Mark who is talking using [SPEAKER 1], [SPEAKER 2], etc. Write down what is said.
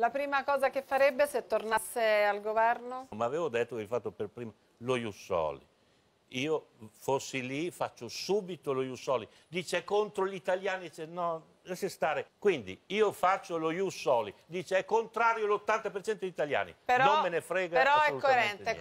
[SPEAKER 1] La prima cosa che farebbe se tornasse al governo?
[SPEAKER 2] Ma avevo detto che fatto per prima lo Jussoli. Io fossi lì, faccio subito lo Jussoli. Dice contro gli italiani, dice no, lascia stare. Quindi io faccio lo Jussoli, dice è contrario l'80% degli italiani. Però, non me ne frega Però è coerente.